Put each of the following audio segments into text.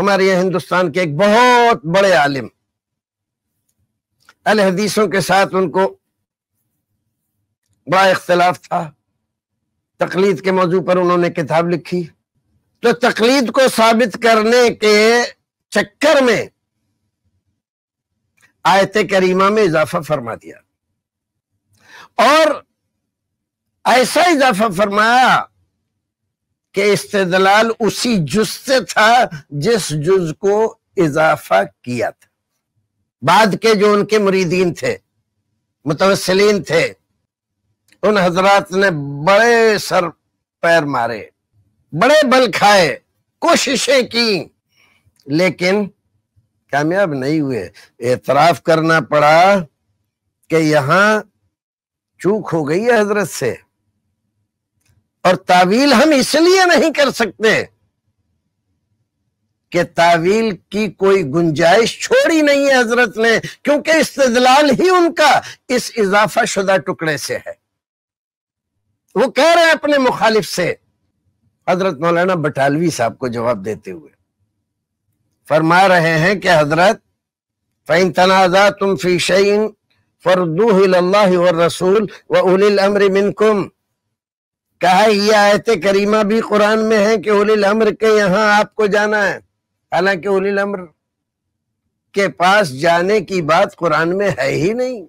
हमारे यहाँ हिंदुस्तान के एक बहुत बड़े आलिम अल हदीसों के साथ उनको बड़ा इख्तलाफ था तकलीद के मौजू पर उन्होंने किताब लिखी तो तकलीद को साबित करने के चक्कर में आयत करीमा में इजाफा फरमा दिया और ऐसा इजाफा फरमाया कि इस्तेदलाल उसी जुज से था जिस जुज को इजाफा किया था बाद के जो उनके मुरीदीन थे मुतवसलिन थे उन हजरात ने बड़े सर पैर मारे बड़े बल खाए कोशिशें की लेकिन कामयाब नहीं हुए एतराफ करना पड़ा कि यहां चूक हो गई है हजरत से और तावील हम इसलिए नहीं कर सकते कि तावील की कोई गुंजाइश छोड़ी नहीं है हजरत ने क्योंकि इस्तेदलाल ही उनका इस इजाफा शुदा टुकड़े से है वो कह रहे हैं अपने मुखालिफ से हजरत मौलाना बटालवी साहब को जवाब देते हुए फरमा रहे हैं कि हजरत फ़ैन तनाजा तुम फी शैन फरदू रसूल व उलिल अमर मिनकुम कहा यह आयत करीमा भी कुरान में है कि उलिल अम्र के यहाँ आपको जाना है हालांकि उलिल अम्र के पास जाने की बात कुरान में है ही नहीं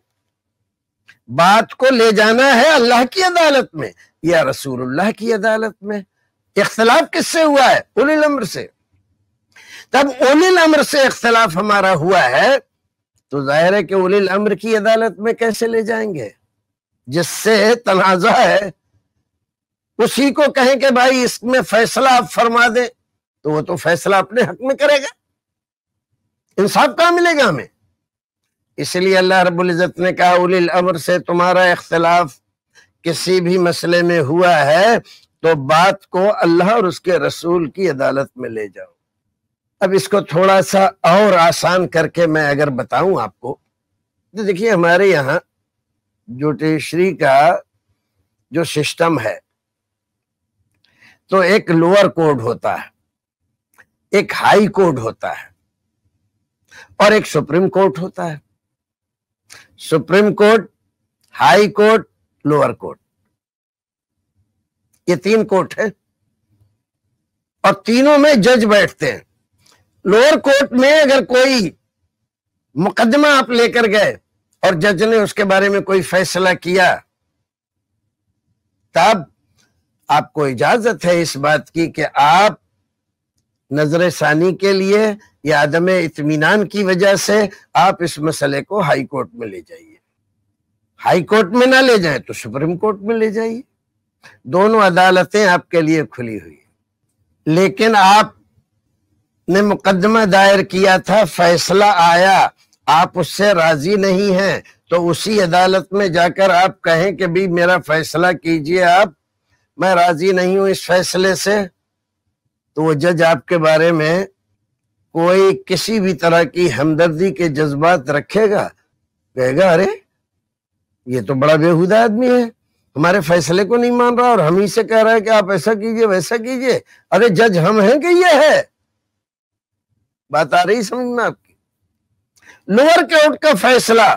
बात को ले जाना है अल्लाह की अदालत में या रसूलुल्लाह की अदालत में इख्तलाफ किससे हुआ है उलिल अम्र से तब उलिल अम्र से इख्तलाफ हमारा हुआ है तो जाहिर है कि उलिल अम्र की अदालत में कैसे ले जाएंगे जिससे तनाजा है उसी को कहें कि भाई इसमें फैसला आप फरमा दें तो वो तो फैसला अपने हक में करेगा इंसाफ कहा मिलेगा हमें इसलिए अल्लाह रब्बुल इज़्ज़त ने कहा उलिल अमर से तुम्हारा इख्तलाफ किसी भी मसले में हुआ है तो बात को अल्लाह और उसके रसूल की अदालत में ले जाओ अब इसको थोड़ा सा और आसान करके मैं अगर बताऊं आपको तो देखिए हमारे यहाँ जुडिशरी का जो सिस्टम है तो एक लोअर कोर्ट होता है एक हाई कोर्ट होता है और एक सुप्रीम कोर्ट होता है supreme court high court lower court ये तीन कोर्ट है और तीनों में जज बैठते हैं लोअर कोर्ट में अगर कोई मुकदमा आप लेकर गए और जज ने उसके बारे में कोई फैसला किया तब आपको इजाजत है इस बात की कि आप नजर सानी के लिए या आदम इतमान की वजह से आप इस मसले को हाई कोर्ट में ले जाइए हाई कोर्ट में ना ले जाए तो सुप्रीम कोर्ट में ले जाइए दोनों अदालतें आपके लिए खुली हुई लेकिन आप ने मुकदमा दायर किया था फैसला आया आप उससे राजी नहीं हैं तो उसी अदालत में जाकर आप कहें कि भी मेरा फैसला कीजिए आप मैं राजी नहीं हूं इस फैसले से तो वो जज आपके बारे में कोई किसी भी तरह की हमदर्दी के जज्बात रखेगा कहेगा अरे ये तो बड़ा बेहुदा आदमी है हमारे फैसले को नहीं मान रहा और हम ही से कह रहा है कि आप ऐसा कीजिए वैसा कीजिए अरे जज हम हैं कि ये है बात आ रही समझ में आपकी लोअर कोर्ट का फैसला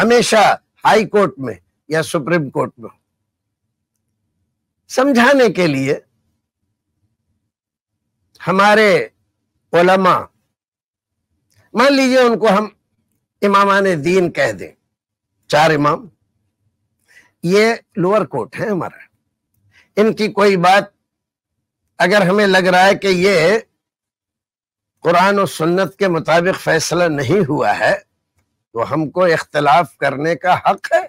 हमेशा हाई कोर्ट में या सुप्रीम कोर्ट में समझाने के लिए हमारे ओलमा मान लीजिए उनको हम इमामान दीन कह दें चार इमाम ये लोअर कोर्ट है हमारा इनकी कोई बात अगर हमें लग रहा है कि ये कुरान और सुन्नत के मुताबिक फैसला नहीं हुआ है तो हमको इख्तलाफ करने का हक है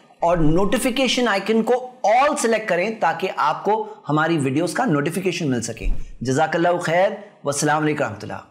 और नोटिफिकेशन आइकन को ऑल सेलेक्ट करें ताकि आपको हमारी वीडियोस का नोटिफिकेशन मिल सके जजाकल्ला खैर वसलम वरहमल्ला